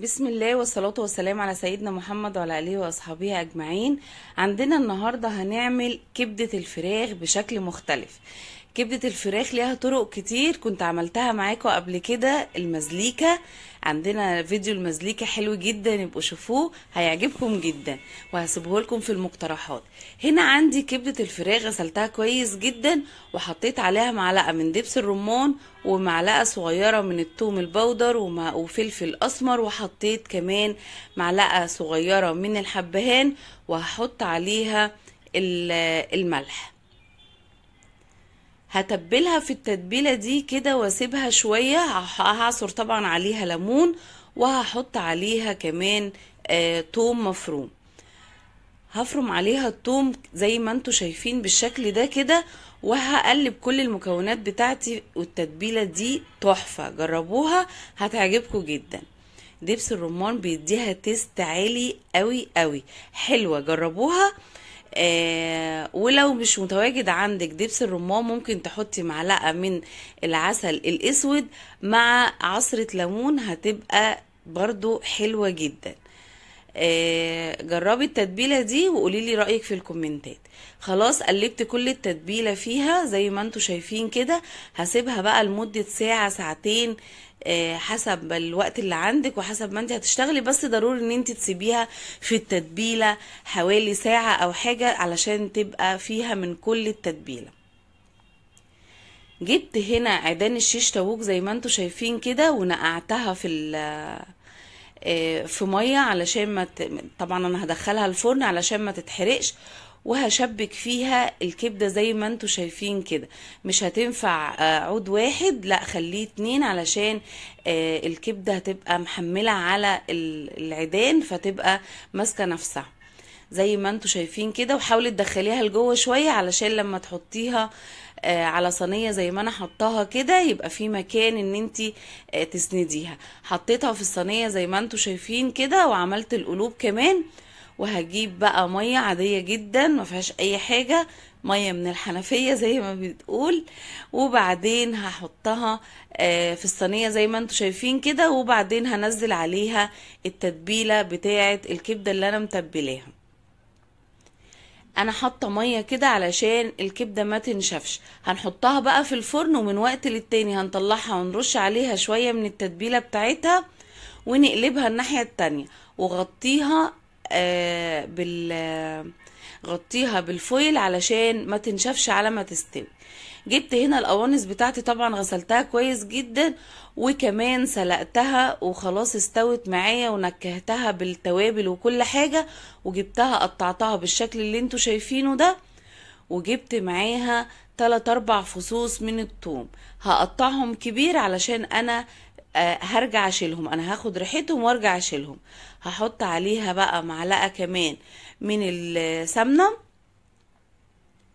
بسم الله والصلاة والسلام على سيدنا محمد وعلى آله وأصحابه أجمعين عندنا النهاردة هنعمل كبدة الفراخ بشكل مختلف كبدة الفراخ ليها طرق كتير كنت عملتها معاكم قبل كده المزليكة عندنا فيديو المزليكة حلو جدا يبقوا شوفوه هيعجبكم جدا وهسيبه لكم في المقترحات هنا عندي كبدة الفراخ غسلتها كويس جدا وحطيت عليها معلقة من دبس الرمان ومعلقة صغيرة من التوم البودر وفلفل أسمر وحطيت كمان معلقة صغيرة من الحبهان وهحط عليها الملح هتبلها في التتبيلة دي كده واسيبها شوية هعصر طبعا عليها ليمون وهحط عليها كمان آه، توم مفروم هفرم عليها التوم زي ما انتوا شايفين بالشكل ده كده وهقلب كل المكونات بتاعتي والتتبيلة دي تحفة جربوها هتعجبكم جدا دبس الرمان بيديها تيست عالي قوي قوي حلوة جربوها آه ولو مش متواجد عندك دبس الرمان ممكن تحطي معلقه من العسل الاسود مع عصره ليمون هتبقى برضو حلوه جدا آه جربي التتبيله دي وقولي لي رايك في الكومنتات خلاص قلبت كل التتبيله فيها زي ما انتم شايفين كده هسيبها بقى لمده ساعه ساعتين آه آه، حسب الوقت اللي عندك وحسب ما انت هتشتغلي بس ضروري ان انت تسيبيها في التتبيله حوالي ساعه او حاجه علشان تبقى فيها من كل التتبيله جبت هنا عيدان الشيش تاووك زي ما انتم شايفين كده ونقعتها في آه، في ميه علشان ما ت... طبعا انا هدخلها الفرن علشان ما تتحرقش وهشبك فيها الكبدة زي ما انتوا شايفين كده مش هتنفع آه، عود واحد لا خليه اتنين علشان آه، الكبدة هتبقى محملة على العيدان فتبقى ماسكة نفسها زي ما انتوا شايفين كده وحاولي تدخليها لجوه شويه علشان لما تحطيها آه، على صينيه زي ما انا حطاها كده يبقى في مكان ان انت تسنديها حطيتها في الصينيه زي ما انتوا شايفين كده وعملت القلوب كمان وهجيب بقى ميه عاديه جدا ما فيهاش اي حاجه ميه من الحنفيه زي ما بتقول وبعدين هحطها آه، في الصينيه زي ما انتم شايفين كده وبعدين هنزل عليها التتبيله بتاعه الكبده اللي انا متبلاها انا حاطه ميه كده علشان الكبده ما تنشفش هنحطها بقى في الفرن ومن وقت للتاني هنطلعها ونرش عليها شويه من التتبيله بتاعتها ونقلبها الناحيه التانية وغطيها آه، بال غطيها بالفويل علشان ما تنشفش على ما تستوي جبت هنا القوانص بتاعتي طبعا غسلتها كويس جدا وكمان سلقتها وخلاص استوت معايا ونكهتها بالتوابل وكل حاجة وجبتها قطعتها بالشكل اللي انتوا شايفينه ده وجبت معاها 3 4 فصوص من الثوم هقطعهم كبير علشان انا آه، هرجع اشيلهم انا هاخد ريحتهم وارجع اشيلهم هحط عليها بقى معلقه كمان من السمنه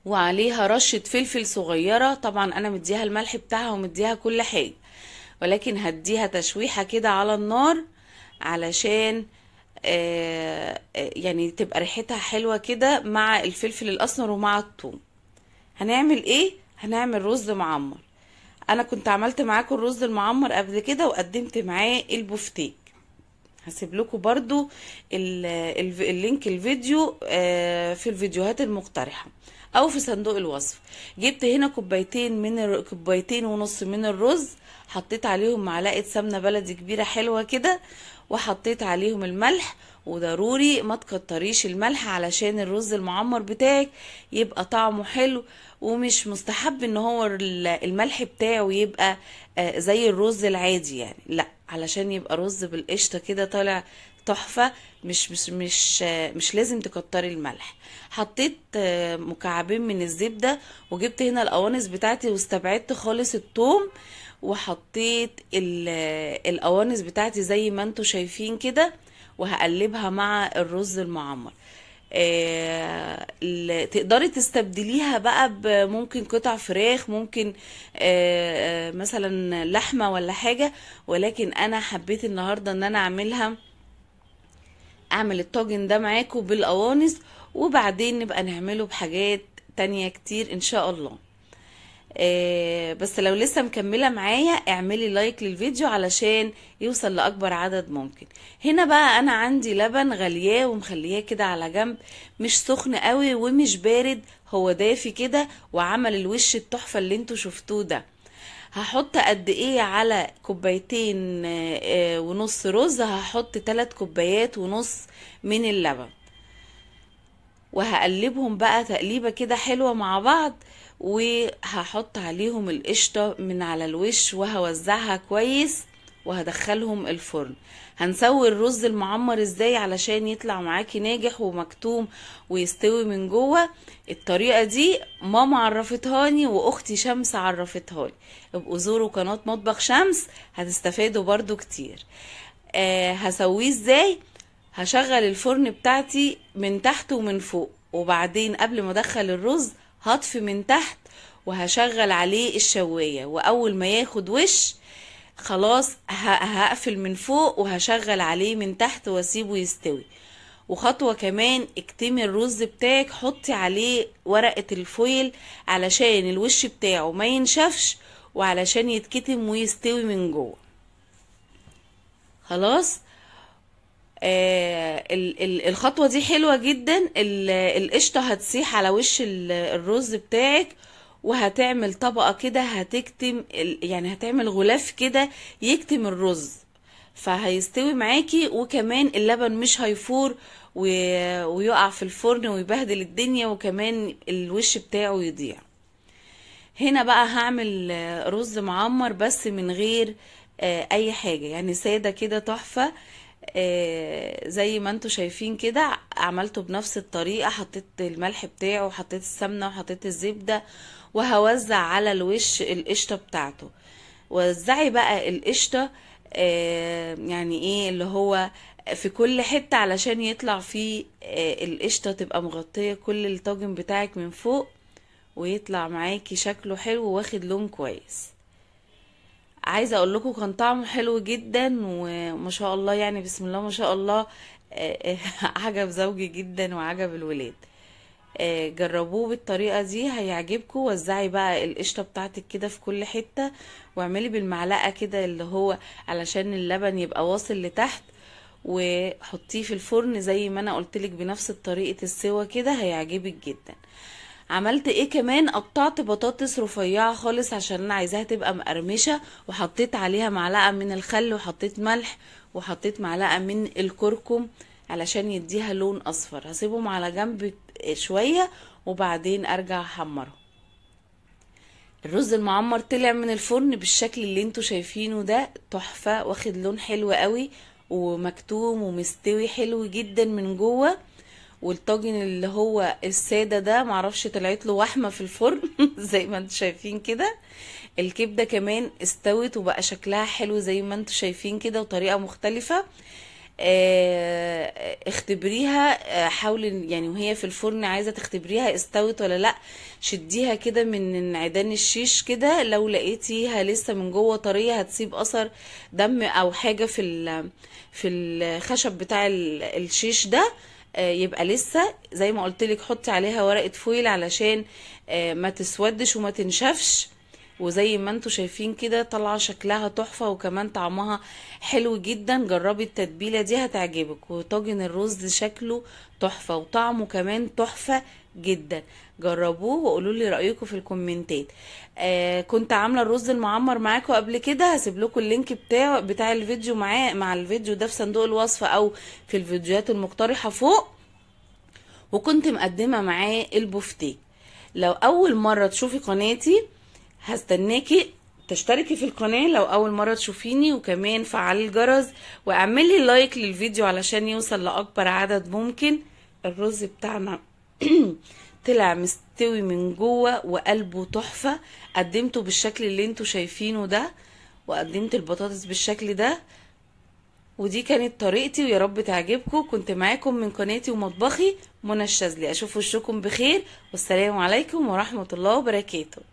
وعليها رشه فلفل صغيره طبعا انا مديها الملح بتاعها ومديها كل حاجه ولكن هديها تشويحه كده على النار علشان آه، آه، يعني تبقى ريحتها حلوه كده مع الفلفل الاسمر ومع الثوم هنعمل ايه هنعمل رز معمر انا كنت عملت معاكم الرز المعمر قبل كده وقدمت معاه البفتيك هسيب لكم برضو اللينك الفيديو آه، في الفيديوهات المقترحه او في صندوق الوصف جبت هنا كوبايتين من ال... كوبايتين ونص من الرز حطيت عليهم معلقه سمنه بلدي كبيره حلوه كده وحطيت عليهم الملح وضروري ما تكتريش الملح علشان الرز المعمر بتاعك يبقى طعمه حلو ومش مستحب ان هو الملح بتاعه يبقى آه، زي الرز العادي يعني لا علشان يبقى رز بالقشطه كده طالع تحفه مش مش مش آه، مش لازم تكتري الملح حطيت آه، مكعبين من الزبده وجبت هنا القوانص بتاعتي واستبعدت خالص الثوم وحطيت القوانص بتاعتي زي ما انتم شايفين كده وهقلبها مع الرز المعمر آه، تقدري تستبدليها بقى بممكن قطع فراخ ممكن آه، آه، مثلا لحمة ولا حاجة ولكن انا حبيت النهاردة ان انا اعملها اعمل الطاجن ده معاكم بالقوانص وبعدين نبقى نعمله بحاجات تانية كتير ان شاء الله آه، بس لو لسه مكمله معايا اعملي لايك للفيديو علشان يوصل لاكبر عدد ممكن هنا بقى انا عندي لبن غلياه ومخلياه كده على جنب مش سخن قوي ومش بارد هو دافي كده وعمل الوش التحفه اللي انتوا شفتوه ده هحط قد ايه على كوبايتين آه، آه، ونص رز هحط 3 كوبايات ونص من اللبن وهقلبهم بقى تقليبه كده حلوه مع بعض وهحط عليهم القشطة من على الوش وهوزعها كويس وهدخلهم الفرن هنسوي الرز المعمر ازاي علشان يطلع معاكي ناجح ومكتوم ويستوي من جوه الطريقه دي ماما عرفتهاني واختي شمس عرفتهاني ابقوا زوروا قناه مطبخ شمس هتستفادوا برضو كتير آه هسويه ازاي هشغل الفرن بتاعتي من تحت ومن فوق وبعدين قبل ما ادخل الرز هطفي من تحت وهشغل عليه الشواية واول ما ياخد وش خلاص هقفل من فوق وهشغل عليه من تحت واسيبه يستوي وخطوة كمان اكتمي الرز بتاعك حطي عليه ورقة الفويل علشان الوش بتاعه ما ينشفش وعلشان يتكتم ويستوي من جوه خلاص آه، الخطوة دي حلوة جدا القشطة هتسيح على وش الرز بتاعك وهتعمل طبقة كده هتكتم يعني هتعمل غلاف كده يكتم الرز فهيستوي معاكي وكمان اللبن مش هيفور ويقع في الفرن ويبهدل الدنيا وكمان الوش بتاعه يضيع هنا بقى هعمل رز معمر بس من غير آه، اي حاجة يعني سادة كده تحفة آه، زي ما انتم شايفين كده عملته بنفس الطريقة حطيت الملح بتاعه وحطيت السمنة وحطيت الزبدة وهوزع على الوش القشطة بتاعته وزعي بقى القشطة آه، يعني ايه اللي هو في كل حتة علشان يطلع فيه آه، القشطة تبقى مغطية كل الطاجن بتاعك من فوق ويطلع معاكي شكله حلو واخد لون كويس عايزه اقول لكم كان طعمه حلو جدا وما شاء الله يعني بسم الله ما شاء الله آه، آه، عجب زوجي جدا وعجب الولاد آه، جربوه بالطريقه دي هيعجبكم وزعي بقى القشطه بتاعتك كده في كل حته واعملي بالمعلقه كده اللي هو علشان اللبن يبقى واصل لتحت وحطيه في الفرن زي ما انا قلتلك بنفس طريقه السوا كده هيعجبك جدا عملت ايه كمان قطعت بطاطس رفيعه خالص عشان انا عايزاها تبقى مقرمشه وحطيت عليها معلقه من الخل وحطيت ملح وحطيت معلقه من الكركم علشان يديها لون اصفر هسيبهم على جنب شويه وبعدين ارجع احمرهم الرز المعمر طلع من الفرن بالشكل اللي انتوا شايفينه ده تحفه واخد لون حلو قوي ومكتوم ومستوي حلو جدا من جوه والطاجن اللي هو الساده ده معرفش طلعت له وحمه في الفرن زي ما انتم شايفين كده الكبده كمان استوت وبقى شكلها حلو زي ما انتم شايفين كده وطريقه مختلفه آه، اختبريها آه، حاول يعني وهي في الفرن عايزه تختبريها استوت ولا لا شديها كده من عيدان الشيش كده لو لقيتيها لسه من جوه طريه هتسيب اثر دم او حاجه في في الخشب بتاع الشيش ده آه، يبقى لسه زي ما قلت لك حطي عليها ورقه فويل علشان آه، ما تسودش وما تنشفش وزي ما انتم شايفين كده طالعه شكلها تحفه وكمان طعمها حلو جدا جربي التتبيله دي هتعجبك وطاجن الرز شكله تحفه وطعمه كمان تحفه جدا جربوه وقولوا لي رايكم في الكومنتات آه كنت عامله الرز المعمر معاكم قبل كده هسيب لكم اللينك بتاع بتاع الفيديو معاه مع الفيديو ده في صندوق الوصف او في الفيديوهات المقترحه فوق وكنت مقدمه معاه البفتيك لو اول مره تشوفي قناتي هستناكي تشتركي في القناة لو أول مرة تشوفيني وكمان فعلي الجرس واعملي لايك للفيديو علشان يوصل لأكبر عدد ممكن الرز بتاعنا طلع مستوي من جوه وقلبه تحفه قدمته بالشكل اللي انتوا شايفينه ده وقدمت البطاطس بالشكل ده ودي كانت طريقتي ويا رب تعجبكم كنت معاكم من قناتي ومطبخي منى الشاذلي اشوف وشكم بخير والسلام عليكم ورحمه الله وبركاته